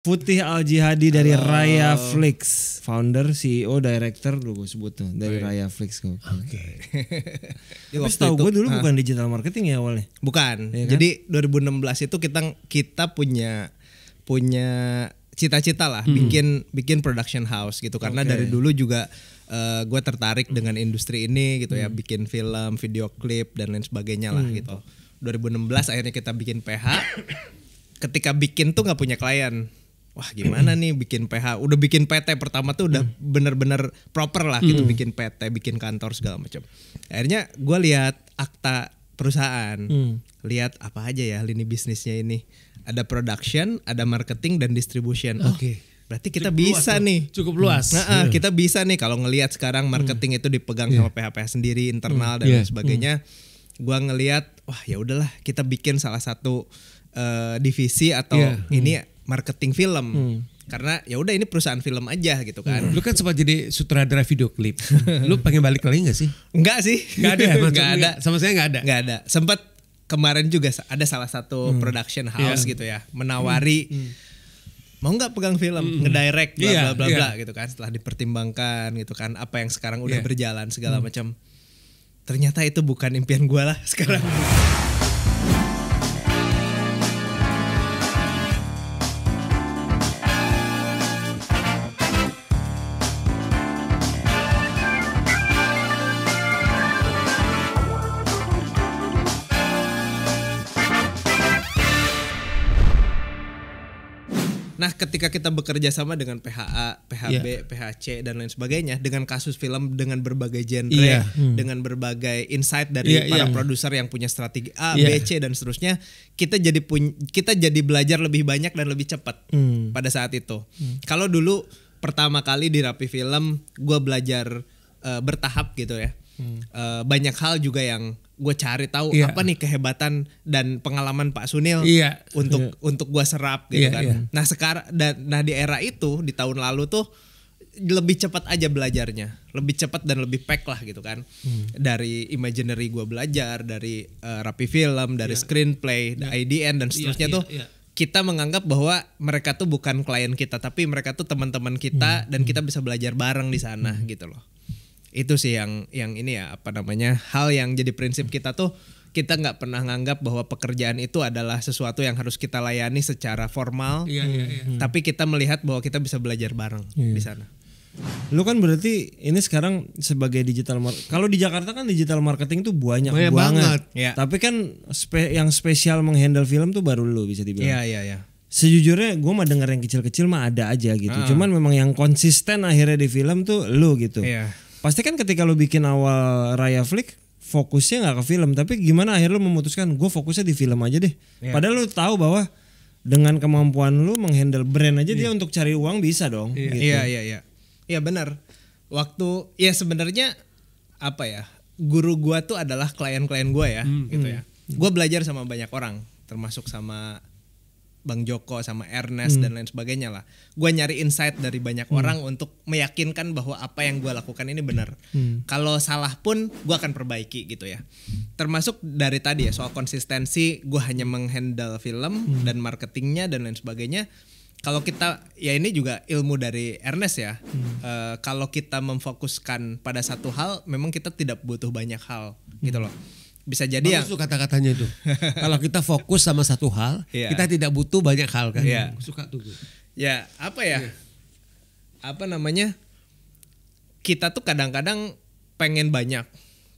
Putih Al Jihadi dari Raya Flix, founder, CEO, director, dulu gue sebut tuh dari Baik. Raya Flix gue. Oke. Okay. Tapi gue dulu ha? Ah. bukan digital marketing ya awalnya. Bukan. Ya kan? Jadi 2016 itu kita kita punya punya cita-cita lah hmm. bikin bikin production house gitu karena okay. dari dulu juga uh, eh, gue tertarik dengan industri ini gitu ya, hmm. ya bikin film, video klip dan lain sebagainya lah hmm. gitu. 2016 akhirnya kita bikin PH. Ketika bikin tuh nggak punya klien wah gimana nih bikin PH udah bikin PT pertama tuh udah hmm. bener-bener proper lah gitu hmm. bikin PT bikin kantor segala macam akhirnya gue lihat akta perusahaan hmm. lihat apa aja ya lini bisnisnya ini ada production ada marketing dan distribution oh, oke okay. Berarti kita cukup bisa luas, nih. Cukup luas. Nah, yeah. kita bisa nih kalau ngelihat sekarang marketing mm. itu dipegang yeah. sama PHP sendiri internal mm. dan yeah. sebagainya. Mm. Gua ngelihat wah ya udahlah kita bikin salah satu uh, divisi atau yeah. ini mm marketing film. Hmm. Karena ya udah ini perusahaan film aja gitu kan. Hmm. Lu kan sempat jadi sutradara video klip. Lu pengen balik lagi gak sih? Enggak sih. Enggak ada. Enggak ya, ada. Sama saya enggak ada. Enggak ada. Sempat kemarin juga ada salah satu hmm. production iya. house yeah. gitu ya menawari hmm. Hmm mau nggak pegang film hmm. ngedirect bla iya, bla bla yeah. gitu kan setelah dipertimbangkan gitu kan apa yang sekarang udah yeah. berjalan segala hmm. macam ternyata itu bukan impian gue lah sekarang. Hmm. Nah, ketika kita bekerja sama dengan PHA, PHB, yeah. PHC dan lain sebagainya dengan kasus film dengan berbagai genre, yeah. hmm. dengan berbagai insight dari yeah, para yeah. produser yang punya strategi A, yeah. B, C dan seterusnya, kita jadi pun kita jadi belajar lebih banyak dan lebih cepat hmm. pada saat itu. Hmm. Kalau dulu pertama kali di Rapi Film, gue belajar uh, bertahap gitu ya. Hmm. Uh, banyak hal juga yang gue cari tahu yeah. apa nih kehebatan dan pengalaman Pak Sunil yeah. untuk yeah. untuk gue serap gitu yeah, kan. Yeah. Nah sekarang dan nah di era itu di tahun lalu tuh lebih cepat aja belajarnya, lebih cepat dan lebih pack lah gitu kan. Hmm. Dari imaginary gue belajar, dari uh, rapi film, dari yeah. screenplay, yeah. IDN dan iya, seterusnya yeah, yeah, tuh. Yeah. Kita menganggap bahwa mereka tuh bukan klien kita, tapi mereka tuh teman-teman kita hmm. dan kita hmm. bisa belajar bareng di sana hmm. gitu loh itu sih yang yang ini ya apa namanya hal yang jadi prinsip kita tuh kita nggak pernah nganggap bahwa pekerjaan itu adalah sesuatu yang harus kita layani secara formal iya, iya, iya. Hmm. tapi kita melihat bahwa kita bisa belajar bareng iya. di sana Lu kan berarti ini sekarang sebagai digital Kalau di Jakarta kan digital marketing tuh banyak, banyak banget. banget. Ya. Tapi kan spe yang spesial menghandle film tuh baru lu bisa dibilang. Iya iya iya. Sejujurnya gue mah denger yang kecil-kecil mah ada aja gitu. Uh. Cuman memang yang konsisten akhirnya di film tuh lu gitu. Iya pasti kan ketika lo bikin awal Raya Flick fokusnya nggak ke film tapi gimana akhirnya lo memutuskan gue fokusnya di film aja deh yeah. padahal lo tahu bahwa dengan kemampuan lo menghandle brand aja yeah. dia iya. untuk cari uang bisa dong iya, gitu. iya iya iya iya benar waktu ya sebenarnya apa ya guru gue tuh adalah klien-klien gue ya hmm. gitu hmm. ya Gue belajar sama banyak orang termasuk sama Bang Joko sama Ernest hmm. dan lain sebagainya lah. Gue nyari insight dari banyak hmm. orang untuk meyakinkan bahwa apa yang gue lakukan ini benar. Hmm. Kalau salah pun gue akan perbaiki gitu ya. Termasuk dari tadi ya soal konsistensi, gue hanya menghandle film hmm. dan marketingnya dan lain sebagainya. Kalau kita ya ini juga ilmu dari Ernest ya. Hmm. E, kalau kita memfokuskan pada satu hal, memang kita tidak butuh banyak hal gitu hmm. gitu loh bisa jadi ya. Bagus yang kata-katanya itu. Kalau kita fokus sama satu hal, yeah. kita tidak butuh banyak hal kan. Yeah. Suka tuh. Ya, Ya, apa ya? Yeah. Apa namanya? Kita tuh kadang-kadang pengen banyak,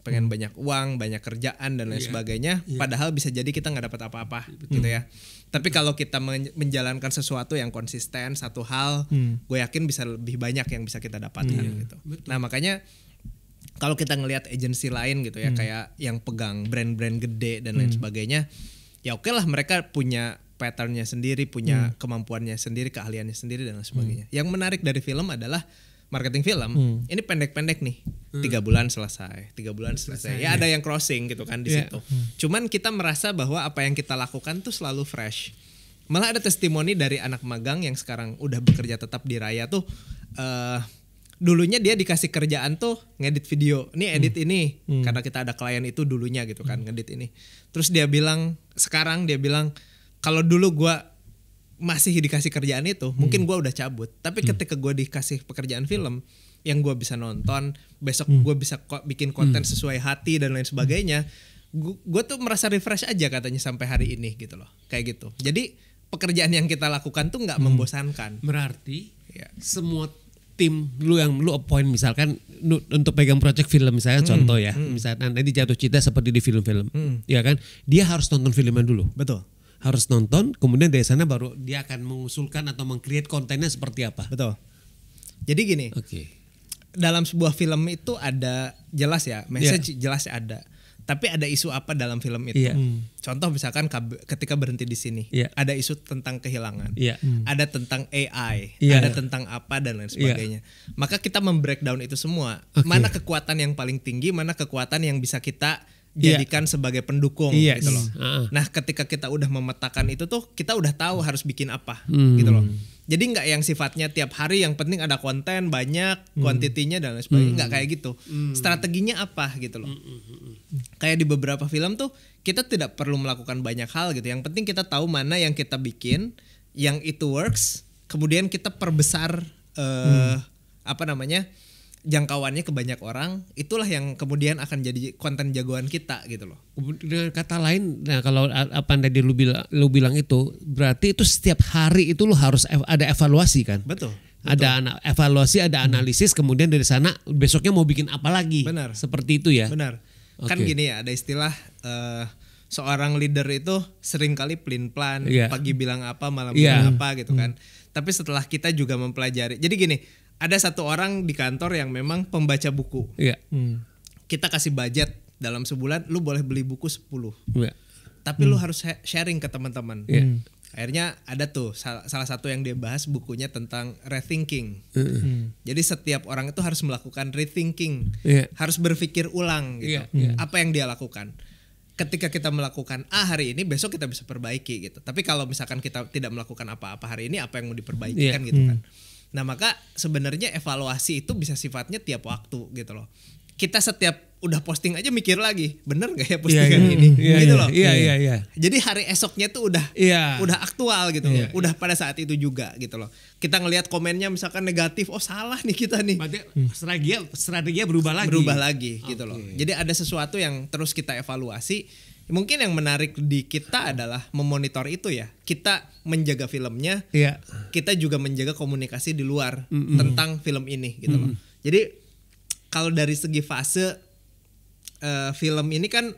pengen hmm. banyak uang, banyak kerjaan dan lain yeah. sebagainya, yeah. padahal bisa jadi kita nggak dapat apa-apa hmm. gitu ya. Tapi kalau kita menjalankan sesuatu yang konsisten, satu hal, hmm. gue yakin bisa lebih banyak yang bisa kita dapatkan hmm. gitu. Nah, makanya kalau kita ngelihat agensi lain gitu ya hmm. kayak yang pegang brand-brand gede dan lain hmm. sebagainya ya oke okay lah mereka punya patternnya sendiri punya hmm. kemampuannya sendiri keahliannya sendiri dan lain sebagainya hmm. yang menarik dari film adalah marketing film hmm. ini pendek-pendek nih hmm. tiga bulan selesai tiga bulan selesai, ya, ya ada ya. yang crossing gitu kan di yeah. situ hmm. cuman kita merasa bahwa apa yang kita lakukan tuh selalu fresh malah ada testimoni dari anak magang yang sekarang udah bekerja tetap di Raya tuh uh, dulunya dia dikasih kerjaan tuh ngedit video. Ini hmm. edit hmm. ini hmm. karena kita ada klien itu dulunya gitu kan hmm. ngedit ini. Terus dia bilang sekarang dia bilang kalau dulu gua masih dikasih kerjaan itu, hmm. mungkin gua udah cabut. Tapi hmm. ketika gua dikasih pekerjaan film yang gua bisa nonton, besok hmm. gua bisa ko bikin konten hmm. sesuai hati dan lain sebagainya. Gue tuh merasa refresh aja katanya sampai hari ini gitu loh. Kayak gitu. Jadi pekerjaan yang kita lakukan tuh nggak hmm. membosankan. Berarti ya. semua tim lu yang lu appoint misalkan untuk pegang project film misalnya hmm, contoh ya hmm. misalnya nanti jatuh cinta seperti di film-film hmm. ya kan dia harus nonton filmnya dulu betul harus nonton kemudian dari sana baru dia akan mengusulkan atau mengcreate kontennya seperti apa betul jadi gini oke okay. dalam sebuah film itu ada jelas ya message yeah. jelas ada tapi ada isu apa dalam film itu? Yeah. Hmm. Contoh misalkan ketika berhenti di sini, yeah. ada isu tentang kehilangan, yeah. hmm. ada tentang AI, yeah. ada tentang apa dan lain iya. sebagainya. Yeah. Maka kita membreakdown itu semua. Okay. Mana kekuatan yang paling tinggi, mana kekuatan yang bisa kita iya. jadikan yeah. sebagai pendukung yes. Iya. gitu loh. Uh -uh. Nah, ketika kita udah memetakan itu tuh kita udah tahu harus bikin apa hmm. gitu loh jadi nggak yang sifatnya tiap hari yang penting ada konten banyak hmm. kuantitinya dan lain sebagainya hmm. nggak hmm. kayak gitu hmm. strateginya apa gitu loh hmm, hmm. kayak di beberapa film tuh kita tidak perlu melakukan banyak hal gitu yang penting kita tahu mana yang kita bikin yang itu works kemudian kita perbesar uh, hmm. apa namanya jangkauannya ke banyak orang itulah yang kemudian akan jadi konten jagoan kita gitu loh dengan kata lain nah kalau apa yang tadi lu bilang lu bilang itu berarti itu setiap hari itu lu harus ada evaluasi kan betul Betul. ada evaluasi, ada hmm. analisis, kemudian dari sana besoknya mau bikin apa lagi? Benar. Seperti itu ya. Benar. Okay. Kan gini ya, ada istilah uh, seorang leader itu sering kali plan plan, iya. yeah. pagi bilang apa, malam yeah. bilang apa gitu hmm. kan. Tapi setelah kita juga mempelajari, jadi gini, ada satu orang di kantor yang memang pembaca buku. Iya. Hmm. Kita kasih budget dalam sebulan lu boleh beli buku 10. Iya. Tapi hmm. lu harus sharing ke teman-teman. Iya. Hmm. Akhirnya ada tuh salah, satu yang dia bahas bukunya tentang rethinking. Hmm. Jadi setiap orang itu harus melakukan rethinking. Yeah. Harus berpikir ulang gitu. Yeah. Hmm. Apa yang dia lakukan ketika kita melakukan A ah, hari ini besok kita bisa perbaiki gitu. Tapi kalau misalkan kita tidak melakukan apa-apa hari ini apa yang mau diperbaiki yeah. Gitu kan gitu hmm. kan. Nah, maka sebenarnya evaluasi itu bisa sifatnya tiap waktu gitu loh. Kita setiap udah posting aja mikir lagi, bener gak ya postingan iya, yeah, iya. ini? Yeah, iya, gitu yeah, loh. Iya, iya, iya. Jadi hari esoknya tuh udah yeah. udah aktual gitu yeah, loh. Udah pada saat itu juga gitu loh. Kita ngelihat komennya misalkan negatif, oh salah nih kita nih. Berarti strategi strategi berubah lagi. Berubah lagi okay. gitu loh. Jadi ada sesuatu yang terus kita evaluasi mungkin yang menarik di kita adalah memonitor itu ya kita menjaga filmnya yeah. kita juga menjaga komunikasi di luar mm -hmm. tentang film ini gitu mm -hmm. loh jadi kalau dari segi fase uh, film ini kan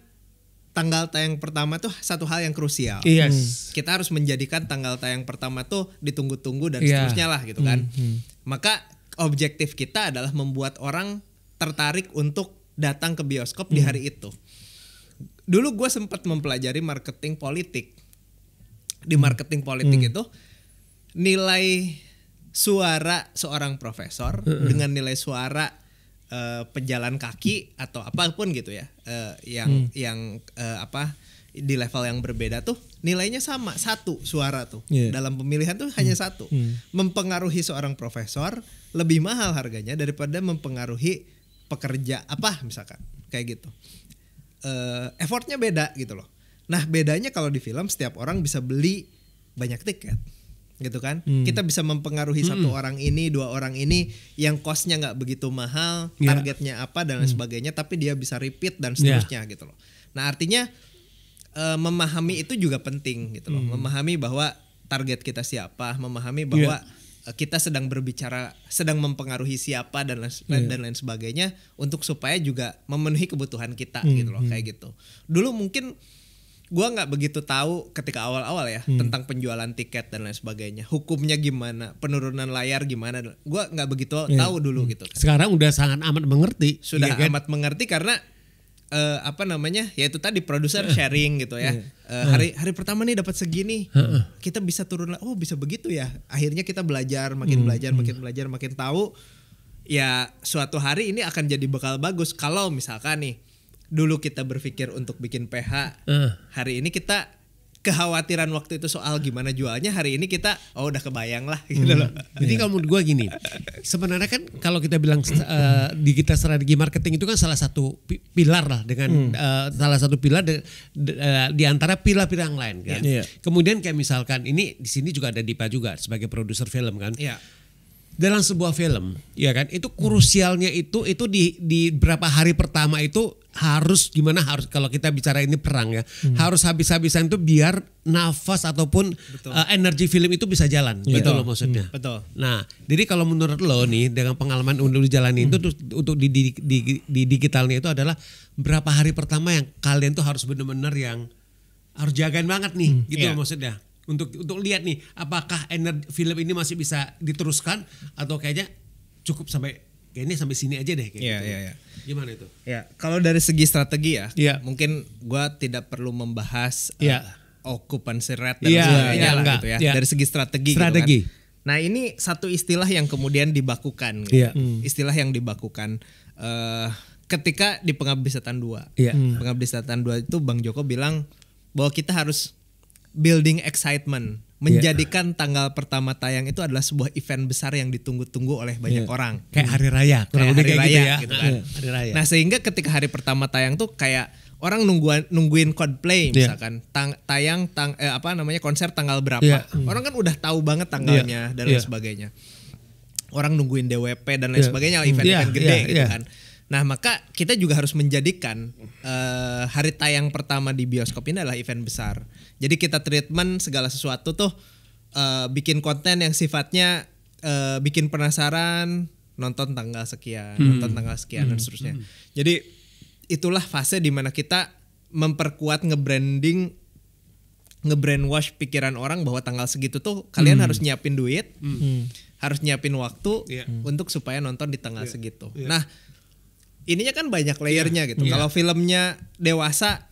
tanggal tayang pertama tuh satu hal yang krusial. Yes. Hmm. Kita harus menjadikan tanggal tayang pertama tuh ditunggu-tunggu dan yeah. seterusnya lah gitu kan. Hmm, hmm. Maka objektif kita adalah membuat orang tertarik untuk datang ke bioskop mm. di hmm. hari itu dulu gue sempat mempelajari marketing politik di marketing politik hmm. itu nilai suara seorang profesor dengan nilai suara uh, pejalan kaki atau apapun gitu ya uh, yang hmm. yang uh, apa di level yang berbeda tuh nilainya sama satu suara tuh yeah. dalam pemilihan tuh hmm. hanya satu hmm. mempengaruhi seorang profesor lebih mahal harganya daripada mempengaruhi pekerja apa misalkan kayak gitu uh, effortnya beda gitu loh. Nah bedanya kalau di film setiap orang bisa beli banyak tiket gitu kan hmm. kita bisa mempengaruhi hmm. satu orang ini dua orang ini yang costnya nggak begitu mahal yeah. targetnya apa dan lain hmm. sebagainya tapi dia bisa repeat dan seterusnya yeah. gitu loh nah artinya uh, memahami itu juga penting gitu loh hmm. memahami bahwa target kita siapa memahami bahwa yeah Eh, kita sedang berbicara sedang mempengaruhi siapa dan lain, yeah. dan lain sebagainya untuk supaya juga memenuhi kebutuhan kita mm, gitu loh hmm. kayak gitu dulu mungkin gue nggak begitu tahu ketika awal-awal ya hmm. tentang penjualan tiket dan lain sebagainya hukumnya gimana penurunan layar gimana gue nggak begitu yeah. tahu dulu hmm. gitu sekarang udah sangat amat mengerti sudah ya kan? amat mengerti karena uh, apa namanya ya itu tadi produser sharing gitu ya uh, hari hari pertama nih dapat segini kita bisa turun oh bisa begitu ya akhirnya kita belajar makin hmm, belajar hmm. makin belajar makin tahu ya suatu hari ini akan jadi bekal bagus kalau misalkan nih dulu kita berpikir untuk bikin PH hari ini kita kekhawatiran waktu itu soal gimana jualnya hari ini kita oh udah kebayang lah gitu hmm. loh. Jadi kalau menurut gue gini, sebenarnya kan kalau kita bilang uh, di kita strategi marketing itu kan salah satu pilar lah dengan hmm. uh, salah satu pilar de, eh, di antara pilar-pilar yang lain kan. Yeah. Yeah. Kemudian kayak misalkan ini di sini juga ada Dipa juga sebagai produser film kan. Yeah dalam sebuah film, ya kan? Itu krusialnya itu itu di di berapa hari pertama itu harus gimana harus kalau kita bicara ini perang ya. Hmm. Harus habis-habisan itu biar nafas ataupun uh, energi film itu bisa jalan. Iya. betul Gitu loh maksudnya. Hmm. Betul. Nah, jadi kalau menurut lo nih dengan pengalaman untuk dijalani hmm. itu untuk di, di, di, di digitalnya itu adalah berapa hari pertama yang kalian tuh harus benar-benar yang harus jagain banget nih hmm. gitu yeah. loh maksudnya untuk untuk lihat nih apakah energi film ini masih bisa diteruskan atau kayaknya cukup sampai kayaknya sampai sini aja deh kayak yeah, gitu. Yeah, yeah. Gimana itu? Ya, yeah. kalau dari segi strategi ya, yeah. mungkin gua tidak perlu membahas yeah. Iya. uh, occupancy rate dan yeah, sebagainya yeah, gitu ya. Yeah. Dari segi strategi Strategi. Gitu kan. Nah, ini satu istilah yang kemudian dibakukan gitu. Mm. Istilah yang dibakukan uh, ketika di pengabdi setan dua. Yeah. Mm. Hmm. Pengabdi setan dua itu Bang Joko bilang bahwa kita harus building excitement menjadikan yeah. tanggal pertama tayang itu adalah sebuah event besar yang ditunggu-tunggu oleh banyak yeah. orang. Kayak hmm. hari raya, kayak hari kayak gitu raya, gitu ya. Gitu kan. Yeah. Hari raya. Nah, sehingga ketika hari pertama tayang tuh kayak orang nungguan nungguin Coldplay misalkan yeah. tang, tayang tang eh, apa namanya konser tanggal berapa. Yeah. Mm. Orang kan udah tahu banget tanggalnya yeah. dan lain yeah. sebagainya. Orang nungguin DWP dan lain yeah. sebagainya, mm. event-event yeah. gede yeah. gitu yeah. kan. Nah, maka kita juga harus menjadikan uh, hari tayang pertama di bioskop ini adalah event besar. Jadi kita treatment segala sesuatu tuh uh, bikin konten yang sifatnya uh, bikin penasaran, nonton tanggal sekian, hmm. nonton tanggal sekian hmm. dan seterusnya. Hmm. Jadi itulah fase dimana kita memperkuat ngebranding ngebrandwash pikiran orang bahwa tanggal segitu tuh kalian hmm. harus nyiapin duit, hmm. harus nyiapin waktu yeah. untuk supaya nonton di tanggal yeah. segitu. Yeah. Nah, ininya kan banyak layernya yeah. gitu. Yeah. Kalau filmnya dewasa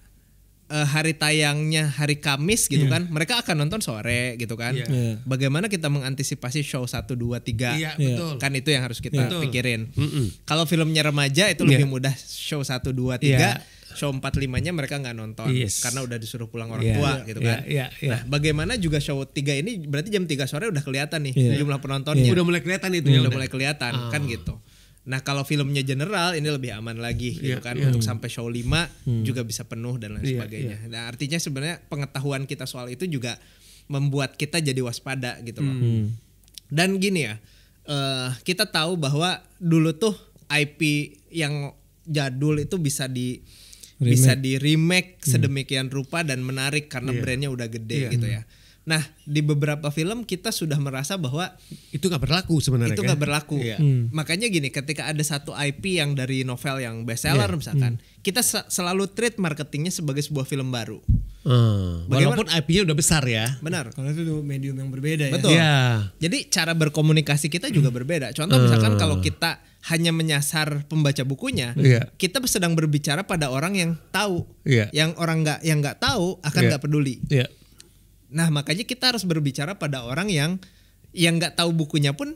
uh, hari tayangnya hari Kamis gitu yeah. kan, mereka akan nonton sore gitu kan. Yeah. Yeah. Bagaimana kita mengantisipasi show 1 2 3? Iya, yeah, betul. Kan itu yang harus kita yeah. Iya. pikirin. Mm -mm. Kalau filmnya remaja itu yeah. lebih iya. mudah show 1 2 3. Yeah show 4 5 nya mereka nggak nonton yes. karena udah disuruh pulang orang yeah, tua yeah, gitu kan. Yeah, yeah, yeah. Nah, bagaimana juga show 3 ini berarti jam 3 sore udah kelihatan nih yeah. jumlah penontonnya. Yeah. Udah mulai kelihatan itu. yeah. ya, udah, mulai kelihatan oh. kan gitu. Nah kalau filmnya general ini lebih aman lagi gitu iya, kan yeah. untuk sampai show 5 hmm. juga bisa penuh dan lain yeah, sebagainya. Yeah. Nah artinya sebenarnya pengetahuan kita soal itu juga membuat kita jadi waspada gitu loh. Hmm. hmm. Dan gini ya, uh, kita tahu bahwa dulu tuh IP yang jadul itu bisa di remake. bisa di remake hmm. sedemikian hmm. rupa dan menarik karena yeah. brandnya udah gede yeah. gitu ya. Hmm Nah di beberapa film kita sudah merasa bahwa itu nggak berlaku sebenarnya. Itu kan? nggak kan? berlaku. Iya. Hmm. Makanya gini, ketika ada satu IP yang dari novel yang bestseller yeah. misalkan, hmm. kita selalu treat marketingnya sebagai sebuah film baru. Hmm. Walaupun IP-nya udah besar ya. Benar. Kalau itu medium yang berbeda ya. Betul. Yeah. Jadi cara berkomunikasi kita juga hmm. berbeda. Contoh hmm. misalkan ah. kalau kita hanya menyasar pembaca bukunya, yeah. kita sedang berbicara pada orang yang tahu, yeah. yang orang nggak yang nggak tahu akan iya. nggak yeah. peduli. Yeah Nah makanya kita harus berbicara pada orang yang yang nggak tahu bukunya pun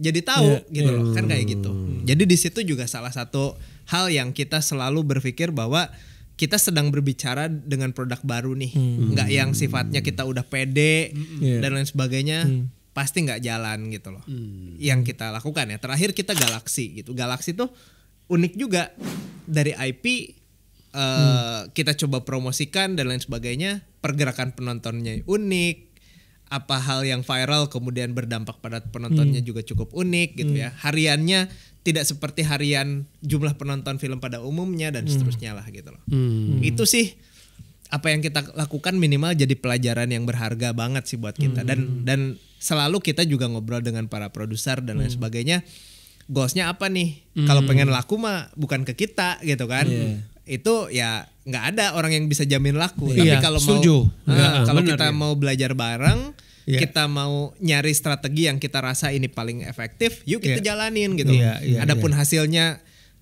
jadi tahu yeah. gitu loh kan kayak gitu. Hmm. Hmm. Jadi di situ juga salah satu hal yang kita selalu berpikir bahwa kita sedang berbicara dengan produk baru nih, hmm. yang sifatnya kita udah pede hmm. Iya. dan lain sebagainya, hmm. pasti nggak jalan gitu loh. Hmm. Yang kita lakukan ya terakhir kita galaksi gitu. galaksi tuh unik juga dari IP uh, hmm. kita coba promosikan dan lain sebagainya pergerakan penontonnya unik apa hal yang viral kemudian berdampak pada penontonnya hmm. juga cukup unik gitu hmm. ya hariannya tidak seperti harian jumlah penonton film pada umumnya dan hmm. seterusnya lah gitu loh hmm. itu sih apa yang kita lakukan minimal jadi pelajaran yang berharga banget sih buat kita hmm. dan dan selalu kita juga ngobrol dengan para produser dan lain hmm. sebagainya goalsnya apa nih hmm. kalau pengen laku mah bukan ke kita gitu kan yeah itu ya nggak ada orang yang bisa jamin laku. Iya, Tapi kalau mau nah, ya, kalau kita ya. mau belajar bareng, yeah. kita mau nyari strategi yang kita rasa ini paling efektif, yuk kita yeah. jalanin gitu. Yeah, yeah, Adapun yeah. hasilnya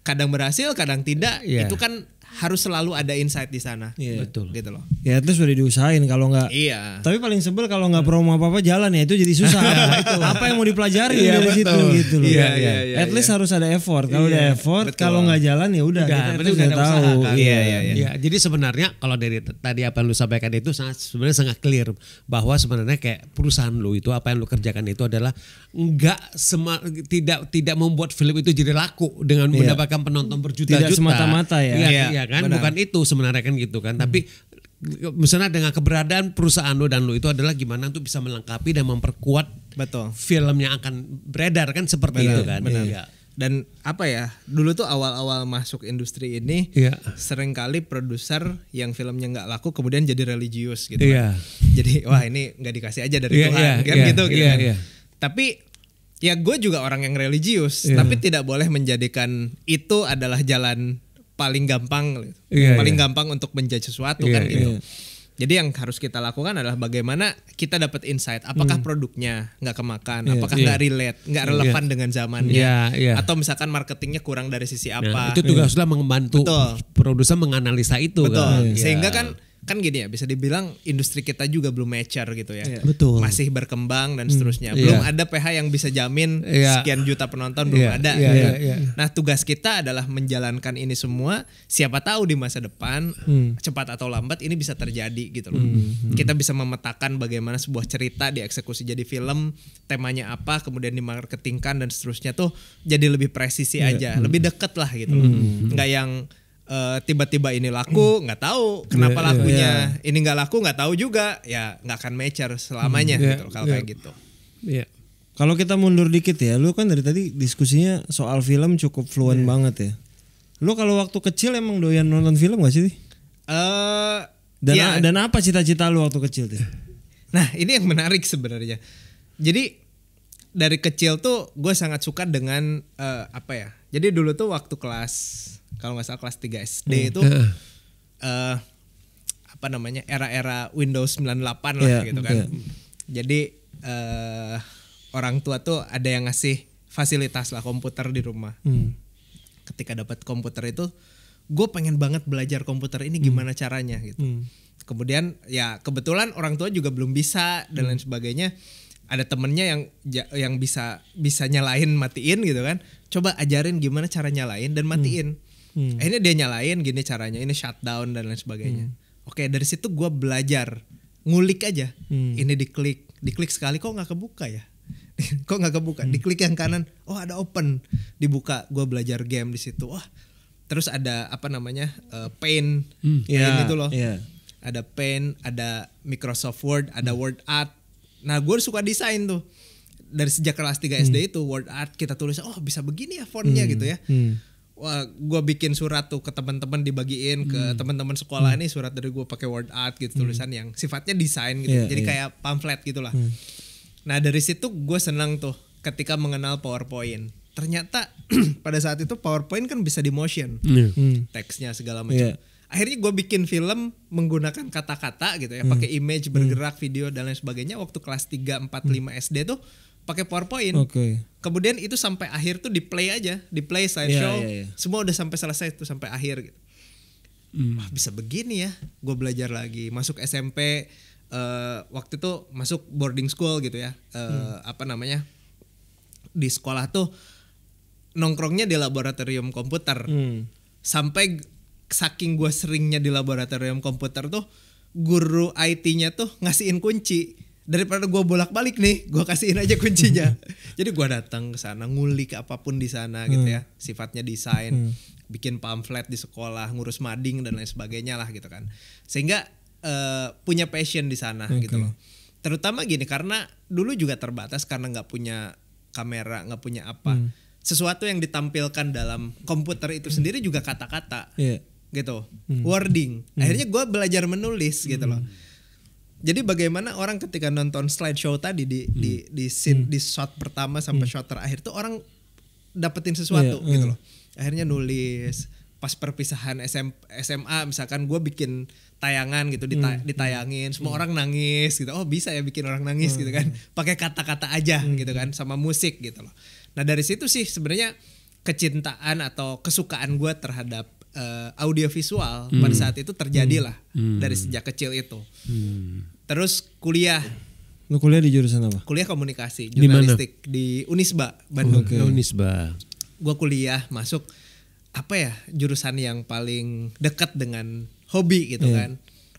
kadang berhasil, kadang tidak, yeah. itu kan harus selalu ada insight di sana. Iya. Betul. Gitu loh. Ya itu sudah diusahain kalau nggak. Iya. Tapi paling sebel kalau nggak promo apa apa jalan ya itu jadi susah. itu. Iya, apa yang mau dipelajari iya, dari betul. situ gitu loh. Iya, ya, iya, ya. iya, At least yeah. harus ada effort. Kalau yeah, udah effort, kalau nggak jalan ya udah. Iya, kita udah tahu. Kan. Iya, iya, iya, iya. jadi sebenarnya kalau dari tadi apa yang lu sampaikan itu sangat sebenarnya sangat clear bahwa sebenarnya kayak perusahaan lu itu apa yang lu kerjakan itu adalah nggak sema, tidak tidak membuat film itu jadi laku dengan yeah. mendapatkan penonton berjuta-juta. Tidak semata-mata ya. iya. iya Iya kan Benar. bukan itu sebenarnya kan gitu kan hmm. tapi misalnya dengan keberadaan perusahaan lo dan lo itu adalah gimana tuh bisa melengkapi dan memperkuat betul film yang akan beredar kan seperti benar, itu kan benar. Ya. dan apa ya dulu tuh awal-awal masuk industri ini ya. seringkali produser yang filmnya nggak laku kemudian jadi religius gitu ya. kan. jadi wah ini nggak dikasih aja dari ya, Tuhan ya, kan ya, gitu ya, gitu ya, ya. tapi ya gue juga orang yang religius yeah. tapi tidak boleh menjadikan itu adalah jalan paling gampang yeah, paling yeah. gampang untuk menjudge sesuatu yeah, kan gitu. Yeah. Jadi yang harus kita lakukan adalah bagaimana kita dapat insight. Apakah hmm. produknya nggak kemakan? Yeah, apakah iya. nggak yeah. relate? Nggak iya. relevan yeah. dengan zamannya? Yeah, yeah. Atau misalkan marketingnya kurang dari sisi iya, apa? Nah, itu tugaslah hmm. yeah. membantu produser menganalisa itu. Betul. Kan? Yeah. Sehingga kan kan gini ya bisa dibilang industri kita juga belum mature gitu ya. Yeah. Betul. Masih berkembang dan hmm. seterusnya. Hmm, belum ada PH yang bisa jamin yeah. sekian juta penonton belum yeah. ada. Yeah, gitu. yeah, kan. yeah. Nah, tugas kita adalah menjalankan ini semua. Siapa tahu di masa depan hmm. cepat atau lambat ini bisa terjadi gitu loh. Hmm, hmm. Kita bisa memetakan bagaimana sebuah cerita dieksekusi jadi film, temanya apa, kemudian dimarketingkan dan seterusnya tuh jadi lebih presisi yeah. aja, hmm. lebih deket lah gitu loh. Hmm. yang Eh, tiba-tiba uh, ini laku hmm. nggak hmm. tahu kenapa yeah, iya, lakunya yeah. ini nggak laku nggak tahu juga ya nggak akan mecer selamanya hmm, yeah, gitu kalau yeah. kayak gitu. Yeah. Kalau kita mundur dikit ya, lu kan dari tadi diskusinya soal film cukup fluent yeah. banget ya. Lu kalau waktu kecil emang doyan nonton film gak sih? uh, dan yeah. dan apa cita-cita lu waktu kecil tuh? Nah, ini yang menarik sebenarnya. Jadi dari kecil tuh gue sangat suka dengan uh, apa ya? Jadi dulu tuh waktu kelas kalau nggak salah kelas 3 SD hmm. itu uh. Uh, apa namanya era-era Windows 98 lah yeah, gitu kan. Yeah. Jadi uh, orang tua tuh ada yang ngasih fasilitas lah komputer di rumah. Hmm. Ketika dapat komputer itu gue pengen banget belajar komputer ini hmm. gimana hmm. caranya gitu. Hmm. Kemudian ya kebetulan orang tua juga belum bisa dan lain hmm. sebagainya. Ada temennya yang yang bisa bisa nyalain matiin gitu kan. Coba ajarin gimana cara nyalain dan matiin. Hmm hmm. eh, ini dia nyalain gini caranya ini shutdown dan lain sebagainya hmm. oke dari situ gue belajar ngulik aja hmm. ini diklik diklik sekali kok nggak kebuka ya kok nggak kebuka hmm. diklik yang kanan oh ada open dibuka gue belajar game di situ wah terus ada apa namanya uh, paint hmm. gitu yeah. itu loh yeah. ada paint ada Microsoft Word ada hmm. Word Art nah gue suka desain tuh dari sejak kelas 3 SD hmm. itu Word Art kita tulis oh bisa begini ya fontnya hmm. gitu ya hmm wah, gue bikin surat tuh ke teman-teman dibagiin hmm. ke teman-teman sekolah hmm. ini surat dari gue pakai word art gitu hmm. tulisan yang sifatnya desain gitu yeah, jadi yeah. kayak pamflet gitulah hmm. nah dari situ gue senang tuh ketika mengenal powerpoint ternyata pada saat itu powerpoint kan bisa di motion iya. hmm. teksnya segala macam yeah. akhirnya gue bikin film menggunakan kata-kata gitu ya hmm. pakai image bergerak hmm. video dan lain sebagainya waktu kelas 3, 4, hmm. sd tuh pakai PowerPoint. Oke. Okay. Kemudian itu sampai akhir tuh di play aja, di play slideshow. Iya, yeah, yeah, yeah. Semua udah sampai selesai itu sampai akhir gitu. Hmm. Wah, bisa begini ya. Gue belajar lagi. Masuk SMP uh, eh, waktu itu masuk boarding school gitu ya. Uh, hmm. apa namanya? Di sekolah tuh nongkrongnya di laboratorium komputer. Hmm. Sampai saking gue seringnya di laboratorium komputer tuh guru IT-nya tuh ngasihin kunci daripada gue bolak-balik nih, gue kasihin aja kuncinya. Jadi gue datang ke sana ngulik apapun di sana gitu hmm. gitu ya, sifatnya desain, hmm. bikin pamflet di sekolah, ngurus mading dan lain sebagainya lah gitu kan. Sehingga uh, punya passion di sana okay. gitu loh. Terutama gini karena dulu juga terbatas karena nggak punya kamera, nggak punya apa. Hmm. Sesuatu yang ditampilkan dalam komputer itu hmm. sendiri juga kata-kata. Yeah. Gitu. Hmm. Wording. Hmm. Akhirnya gue belajar menulis hmm. gitu loh. Hmm. Jadi bagaimana orang ketika nonton slideshow tadi di hmm. di di scene hmm. di shot pertama sampai hmm. shot terakhir tuh orang dapetin sesuatu yeah, gitu iya. loh. Akhirnya nulis pas perpisahan SM, SMA misalkan gue bikin tayangan gitu dita hmm, hmm. ditayangin semua hmm. orang nangis gitu oh bisa ya bikin orang nangis gitu hmm. gitu kan pakai kata-kata aja hmm. gitu kan sama musik gitu loh nah dari situ sih sebenarnya kecintaan atau kesukaan gue terhadap uh, audiovisual hmm. pada saat itu terjadilah hmm. dari sejak kecil itu hmm. Terus kuliah. Lu kuliah di jurusan apa? Kuliah komunikasi, jurnalistik di, di Unisba, Bandung. Okay. Oh, Unisba. Gua kuliah masuk apa ya jurusan yang paling dekat dengan hobi gitu yeah. kan.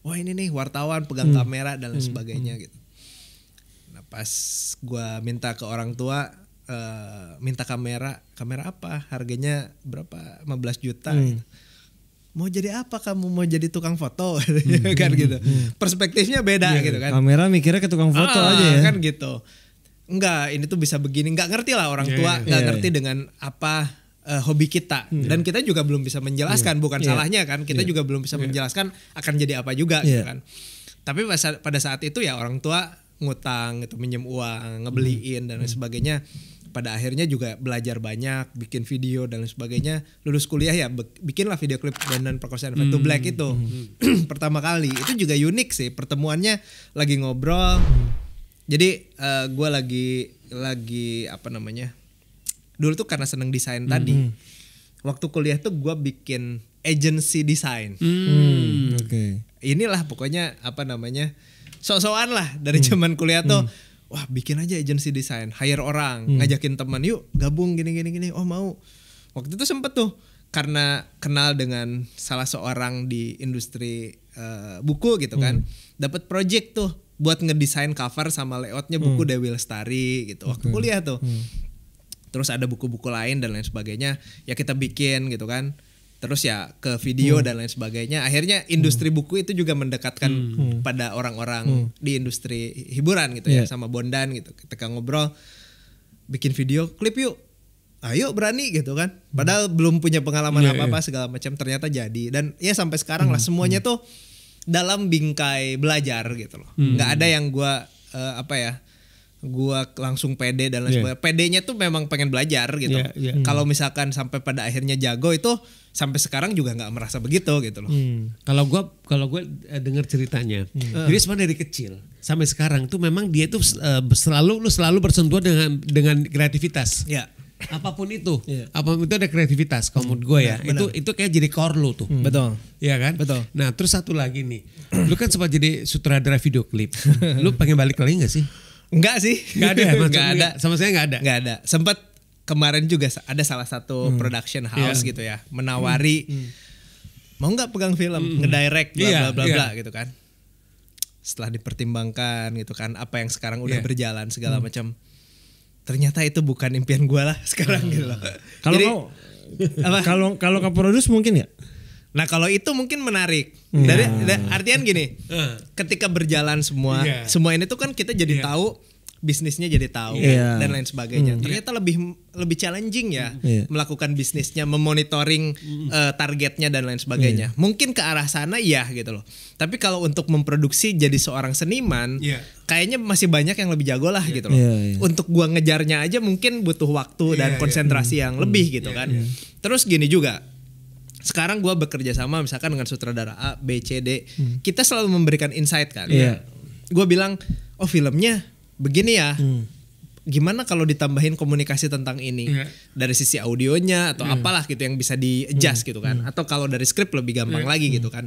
Wah ini nih wartawan pegang hmm. kamera dan lain hmm. sebagainya hmm. gitu. Nah pas gue minta ke orang tua uh, minta kamera kamera apa harganya berapa 15 juta. Hmm. Gitu mau jadi apa kamu mau jadi tukang foto kan hmm, kan gitu hmm, hmm. perspektifnya beda yeah, gitu kan kamera mikirnya ke tukang foto ah, aja ya kan gitu enggak ini tuh bisa begini enggak ngerti lah orang yeah, tua iya, enggak yeah, ngerti iya. dengan apa uh, hobi kita hmm. dan kita juga belum bisa menjelaskan bukan salahnya kan kita juga belum bisa menjelaskan akan jadi apa juga gitu kan tapi pada saat itu ya orang tua ngutang itu minjem uang ngebeliin dan hmm. sebagainya pada akhirnya juga belajar banyak bikin video dan lain sebagainya lulus kuliah ya bikinlah video klip dan perkosaan hmm. to black itu hmm. pertama kali itu juga unik sih pertemuannya lagi ngobrol jadi uh, eh, gue lagi lagi apa namanya dulu tuh karena seneng desain hmm. tadi waktu kuliah tuh gue bikin agency desain. Hmm. hmm. oke okay. inilah pokoknya apa namanya sok-sokan lah dari hmm. zaman kuliah tuh hmm wah bikin aja agency desain hire orang hmm. ngajakin teman yuk gabung gini gini gini oh mau waktu itu sempet tuh karena kenal dengan salah seorang di industri uh, buku gitu kan hmm. dapat project tuh buat ngedesain cover sama layoutnya buku hmm. Dewi Lestari gitu waktu okay. kuliah tuh hmm. terus ada buku-buku lain dan lain sebagainya ya kita bikin gitu kan terus ya ke video hmm. dan lain sebagainya akhirnya industri hmm. buku itu juga mendekatkan hmm. hmm. pada orang-orang hmm. di industri hiburan gitu ya, yeah. ya sama Bondan gitu ketika ngobrol bikin video klip yuk ayo berani gitu kan hmm. padahal hmm. belum punya pengalaman apa-apa yeah. segala macam ternyata jadi dan ya sampai sekarang hmm. lah semuanya hmm. tuh dalam bingkai belajar gitu loh hmm. nggak ada yang gue uh, apa ya gua langsung pede dan lain yeah. sebagainya. Pedenya tuh memang pengen belajar gitu. Yeah, yeah. Hmm. Kalau misalkan sampai pada akhirnya jago itu sampai sekarang juga nggak merasa begitu gitu loh. Kalau hmm. gue kalau gua eh, dengar ceritanya, hmm. jadi sebenarnya dari kecil sampai sekarang tuh memang dia tuh eh, selalu lu selalu bersentuhan dengan dengan kreativitas. Ya, apapun itu yeah. apapun itu ada kreativitas kalau menurut gue ya benar. itu itu kayak jadi core lu tuh hmm. betul Iya kan betul nah terus satu lagi nih lu kan sempat jadi sutradara video klip lu pengen balik lagi gak sih Enggak sih. Enggak ada. enggak ya? ada. Sama saya enggak ada. Enggak ada. Sempat kemarin juga ada salah satu hmm. production house yeah. gitu ya, menawari hmm. hmm. mau nggak pegang film, hmm. ngedirect bla iya, bla bla yeah. bla gitu kan. Setelah dipertimbangkan gitu kan, apa yang sekarang udah yeah. berjalan segala hmm. macam. Ternyata itu bukan impian gue lah sekarang hmm. gitu loh. Kalau mau kalau kalau ke produce mungkin ya? Nah kalau itu mungkin menarik. Yeah. Dari, dari artian gini, uh. ketika berjalan semua, yeah. semua ini tuh kan kita jadi yeah. tahu bisnisnya jadi tahu yeah. dan lain sebagainya. Mm. Ternyata yeah. lebih lebih challenging ya yeah. melakukan bisnisnya, memonitoring mm. uh, targetnya dan lain sebagainya. Yeah. Mungkin ke arah sana ya gitu loh. Tapi kalau untuk memproduksi jadi seorang seniman, yeah. kayaknya masih banyak yang lebih jago lah yeah. gitu loh. Yeah, yeah. Untuk gua ngejarnya aja mungkin butuh waktu yeah, dan iya, iya. konsentrasi yeah. yang mm. lebih gitu yeah, kan. Yeah. Terus gini juga sekarang gue bekerja sama misalkan dengan sutradara A, B, C, D, hmm. kita selalu memberikan insight kan. Yeah. Gue bilang, oh filmnya begini ya. Hmm. Gimana kalau ditambahin komunikasi tentang ini yeah. dari sisi audionya atau yeah. Hmm. apalah gitu yang bisa di adjust mm. gitu kan? mm. Atau kalau dari skrip lebih gampang yeah. lagi mm. gitu hmm. kan?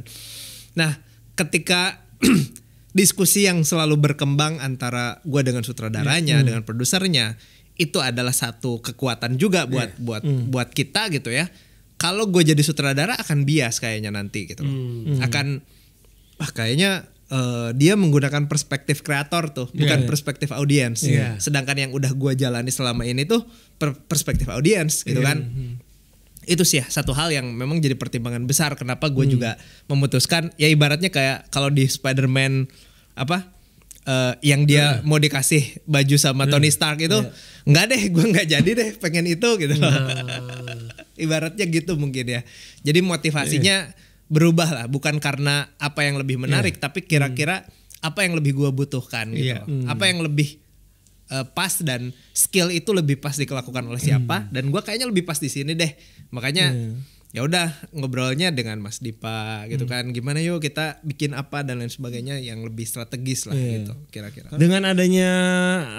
Nah, ketika diskusi yang selalu berkembang antara gua dengan sutradaranya, yeah. Hmm. dengan produsernya, itu adalah satu kekuatan juga buat yeah. buat mm. buat kita gitu ya kalau gue jadi sutradara akan bias kayaknya nanti gitu loh. Hmm. hmm. Akan wah kayaknya uh, dia menggunakan perspektif kreator tuh, yeah, bukan yeah. perspektif audiens. Yeah. Sedangkan yang udah gue jalani selama ini tuh per perspektif audiens gitu yeah. kan. Hmm. Itu sih ya satu hal yang memang jadi pertimbangan besar kenapa gue hmm. juga memutuskan ya ibaratnya kayak kalau di Spider-Man apa uh, yang dia yeah. mau dikasih baju sama yeah. Tony Stark itu yeah. nggak deh gue nggak jadi deh pengen itu gitu. Nah. ibaratnya gitu mungkin ya jadi motivasinya yeah. Iya. berubah lah bukan karena apa yang lebih menarik yeah. tapi kira-kira hmm. apa yang lebih gue butuhkan gitu yeah. hmm. apa yang lebih uh, pas dan skill itu lebih pas dikelakukan oleh siapa hmm. dan gue kayaknya lebih pas di sini deh makanya yeah. Ya udah ngobrolnya dengan Mas Dipa gitu hmm. kan gimana yuk kita bikin apa dan lain sebagainya yang lebih strategis lah yeah. gitu kira-kira. Dengan adanya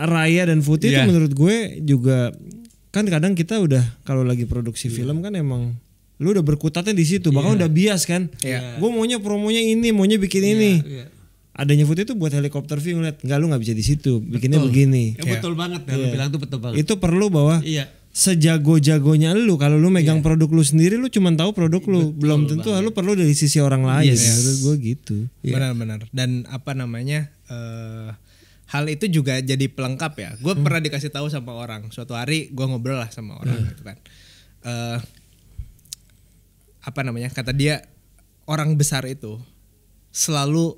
Raya dan Futi, yeah. itu iya. menurut gue juga kan kadang kita udah kalau lagi produksi yeah. film kan emang lu udah berkutatnya di situ bahkan yeah. udah bias kan yeah. gue maunya promonya ini maunya bikin yeah. ini yeah. adanya foto itu buat helikopter view ngeliat nggak lu nggak bisa di situ bikinnya betul. begini ya, yeah. Iya. banget yeah. lu iya. bilang tuh betul banget itu perlu bahwa yeah. sejago-jagonya lu kalau lu megang yeah. produk lu sendiri lu cuma tahu produk lu betul belum tentu lu perlu dari sisi orang lain yes. ya. gue gitu iya. benar-benar yeah. dan apa namanya uh, hal itu juga jadi pelengkap ya. Gue hmm. pernah dikasih tahu sama orang. Suatu hari gue ngobrol lah sama orang hmm. gitu kan. Uh, apa namanya? Kata dia orang besar itu selalu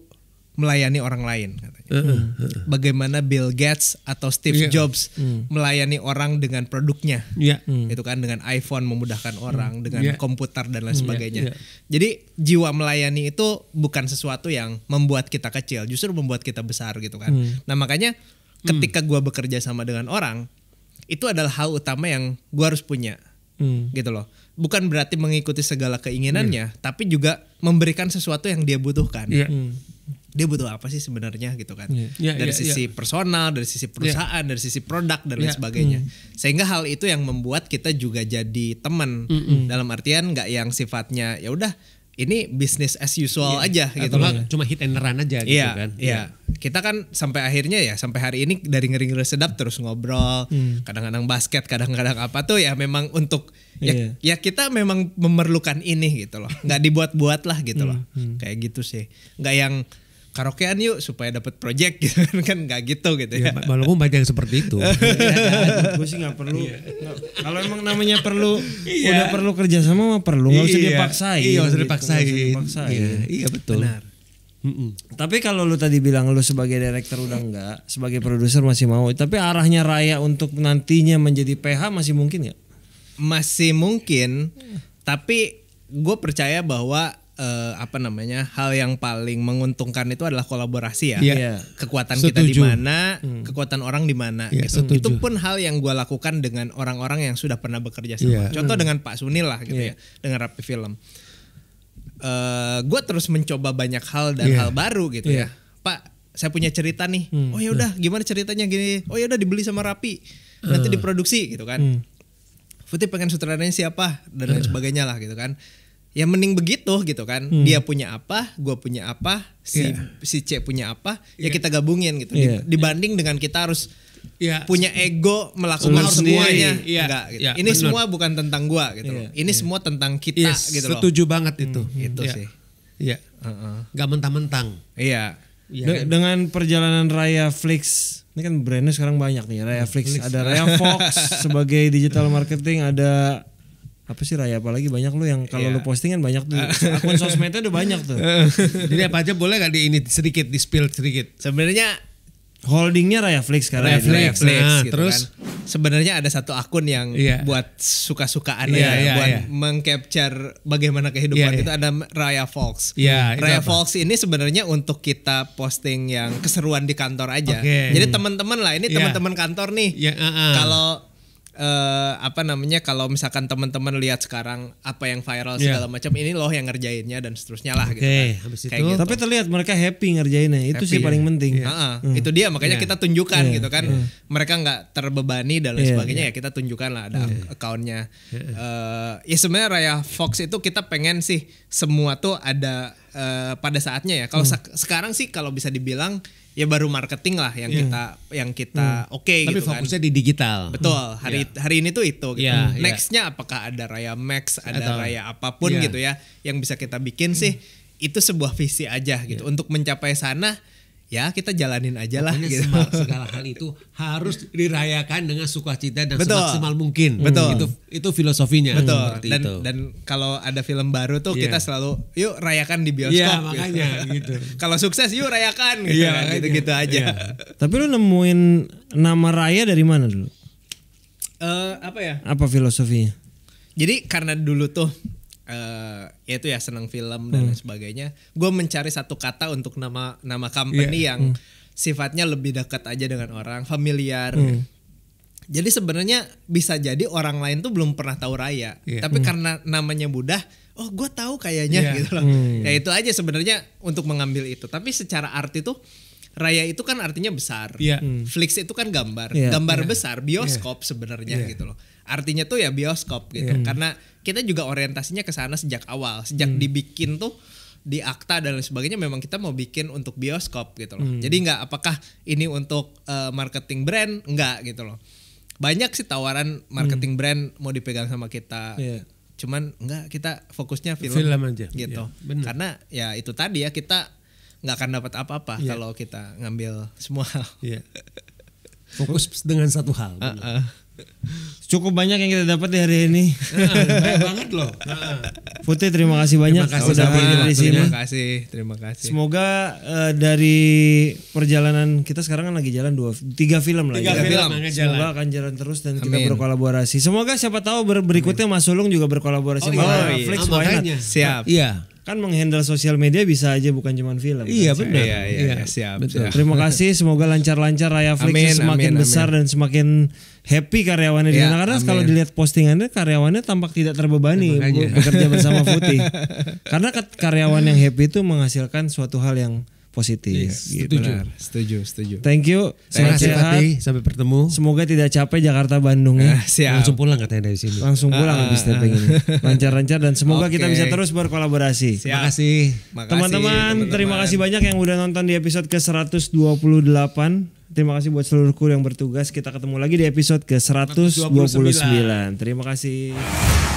melayani orang lain katanya. Uh, Bagaimana Bill Gates atau Steve yeah. Jobs mm. melayani orang dengan produknya. Yeah. Mm. Itu kan dengan iPhone memudahkan hmm. orang, mm. dengan yeah. komputer dan lain hmm. iya, sebagainya. Yeah. Yeah. Jadi jiwa melayani itu bukan sesuatu yang membuat kita kecil, justru membuat kita besar gitu kan. Mm. Nah, makanya hmm. ketika mm. gua bekerja sama dengan orang, itu adalah hal utama yang gua harus punya. Mm. Gitu loh bukan berarti mengikuti segala keinginannya, yeah. tapi juga memberikan sesuatu yang dia butuhkan. Yeah. Hmm dia butuh apa sih sebenarnya gitu kan yeah. Yeah, dari yeah, sisi yeah. personal dari sisi iya. perusahaan yeah. dari sisi produk dan lain iya, sebagainya mm. sehingga hal itu yang membuat kita juga jadi teman mm -mm. dalam artian nggak yang sifatnya ya udah ini bisnis as usual yeah. aja gitu Atau gitu kan cuma hit and run aja gitu iya, kan yeah. yeah. kita kan sampai akhirnya ya sampai hari ini dari ngeri ngeri sedap terus ngobrol kadang hmm. kadang-kadang basket kadang-kadang apa tuh ya memang untuk ya, yeah. ya kita memang memerlukan ini gitu loh nggak dibuat-buat lah gitu mm. loh mm. kayak gitu sih nggak yang karaokean yuk supaya dapat project gitu kan nggak gitu gitu iya, ya. ya. Walaupun banyak yang seperti itu. ya, Gue sih nggak perlu. Iya. Kalau emang namanya perlu, iya. udah perlu kerjasama mah perlu nggak usah dipaksain. Iya, usah gitu, dipaksain. Gitu. dipaksain. Iya, iya betul. Benar. Mm-mm. Tapi kalau lu tadi bilang lu sebagai director udah enggak, sebagai produser masih mau. Tapi arahnya Raya untuk nantinya menjadi PH masih mungkin ya? Masih mungkin, tapi gue percaya bahwa uh, apa namanya hal yang paling menguntungkan itu adalah kolaborasi ya yeah. Iya. kekuatan setuju. kita di mana hmm. kekuatan orang di mana yeah, gitu. itu pun hal yang gue lakukan dengan orang-orang yang sudah pernah bekerja sama yeah. contoh hmm. dengan Pak Sunil lah gitu yeah. ya dengan Rapi Film uh, eh, gue terus mencoba banyak hal dan yeah. hal baru gitu yeah. ya iya. Pak saya punya cerita nih hmm. oh ya udah hmm. gimana ceritanya gini oh ya udah dibeli sama Rapi nanti hmm. diproduksi gitu kan hmm. Putih pengen sutradaranya siapa dan lain uh. sebagainya lah gitu kan ya mending begitu gitu kan hmm. dia punya apa gue punya apa si yeah. si C punya apa yeah. ya iya. kita gabungin gitu yeah. dibanding dengan kita harus yeah. punya ego melakukan semuanya yeah. enggak iya. gitu. yeah. Iya, ini Bener. semua bukan tentang gue gitu yeah. ini yeah. semua tentang kita yes. gitu loh setuju banget itu hmm. itu gitu yeah. sih ya Yeah. Uh -uh. Gak mentang-mentang. Iya. -mentang. De kan? Dengan perjalanan Raya Flix, ini kan brandnya sekarang banyak nih. Raya hmm, Flix, Flix. ada Raya Fox sebagai digital marketing, ada apa sih Raya apalagi banyak lu yang kalau yeah. lu posting banyak tuh akun sosmednya udah banyak tuh jadi apa aja boleh gak di ini sedikit di spill sedikit sebenarnya holdingnya Raya flex karena Raya ya, flex nah, gitu terus kan. sebenarnya ada satu akun yang yeah. buat suka-sukaan yeah, ya yeah, buat yeah. mengcapture bagaimana kehidupan yeah, kita itu iya. ada Raya Fox yeah, Raya Fox ini sebenarnya untuk kita posting yang keseruan di kantor aja okay. jadi teman-teman lah ini yeah. teman-teman kantor nih yeah, iya, uh -uh. kalau uh, apa namanya kalau misalkan teman-teman lihat sekarang apa yang viral yeah. segala macam ini loh yang ngerjainnya dan seterusnya lah okay, gitu kan. itu, gitu. Tapi terlihat mereka happy ngerjainnya itu happy, sih paling iya. penting. Yeah. Iya. Uh-uh, Itu dia makanya yeah. kita tunjukkan yeah. gitu kan. Yeah. Mereka nggak terbebani dan yeah. sebagainya yeah. ya kita tunjukkan lah ada yeah. accountnya. Yeah. Iya. Uh, ya sebenarnya Raya Fox itu kita pengen sih semua tuh ada uh, pada saatnya ya. Kalau hmm. sekarang sih kalau bisa dibilang ya baru marketing lah yang yeah. kita yang kita hmm. oke okay, tapi gitu kan. fokusnya di digital betul hmm. hari yeah. hari ini tuh itu gitu. yeah, iya. nextnya yeah. apakah ada raya max ada Atau, raya apapun yeah. gitu ya yang bisa kita bikin hmm. sih itu sebuah visi aja gitu yeah. untuk mencapai sana ya kita jalanin aja lah gitu. segala hal itu harus dirayakan dengan sukacita dan betul. semaksimal mungkin hmm. betul itu itu filosofinya betul hmm, dan itu. dan kalau ada film baru tuh yeah. kita iya. selalu yuk rayakan di bioskop yeah, gitu. makanya gitu, kalau sukses yuk rayakan gitu yeah, kan, gitu gitu aja yeah. tapi lu nemuin nama raya dari mana dulu uh, apa ya apa filosofinya jadi karena dulu tuh uh, ya itu ya seneng film dan hmm. sebagainya gue mencari satu kata untuk nama nama company yeah. yang hmm. sifatnya lebih dekat aja dengan orang familiar hmm. jadi sebenarnya bisa jadi orang lain tuh belum pernah tahu Raya yeah. tapi hmm. karena namanya mudah, oh gue tahu kayaknya yeah. gitu loh hmm. ya itu aja sebenarnya untuk mengambil itu tapi secara arti tuh Raya itu kan artinya besar, yeah. hmm. Flix itu kan gambar, yeah. gambar yeah. besar, bioskop yeah. sebenarnya yeah. gitu loh artinya tuh ya bioskop gitu yeah. karena kita juga orientasinya ke sana sejak awal sejak hmm. dibikin tuh di akta dan lain sebagainya memang kita mau bikin untuk bioskop gitu loh hmm. jadi nggak apakah ini untuk uh, marketing brand nggak gitu loh banyak sih tawaran marketing hmm. brand mau dipegang sama kita yeah. cuman nggak kita fokusnya film, film aja gitu yeah, iya, karena ya itu tadi ya kita nggak akan dapat apa-apa yeah. kalau kita ngambil semua Yeah. Fokus dengan satu hal. Uh -uh. Cukup banyak yang kita dapat di hari ini. Ah, banyak banget loh. Putih terima kasih banyak terima kasih hadir di sini. Terima kasih, terima kasih. Semoga uh, dari perjalanan kita sekarang kan lagi jalan dua tiga film lagi. Tiga ya. film. Semoga akan jalan terus dan Amin. kita berkolaborasi. Semoga siapa tahu ber berikutnya Mas Sulung juga berkolaborasi oh, iya. Oh, iya. Ah, Siap. Iya kan menghandle sosial media bisa aja bukan cuma film. Iya kan? benar. Iya, iya, iya. siap. Betul. Ya. Terima kasih semoga lancar-lancar Raya Flix semakin amin, besar amin. dan semakin happy karyawannya ya, di sana karena amin. kalau dilihat postingannya karyawannya tampak tidak terbebani bekerja bersama Putih. karena karyawan yang happy itu menghasilkan suatu hal yang positif. Yes, iya, gitu. Setuju, Benar. setuju, setuju. Thank you. Sehat, sehat. sehat. Sampai bertemu. Semoga tidak capek Jakarta Bandungnya. ya. Ah, siap. Langsung pulang katanya dari sini. Langsung pulang ah, uh, uh, ini. Ah. Lancar-lancar dan semoga okay. kita bisa terus berkolaborasi. Terima kasih, Teman-teman, terima kasih banyak yang udah nonton di episode ke-128. Terima kasih buat seluruh kru yang bertugas. Kita ketemu lagi di episode ke-129. Terima kasih.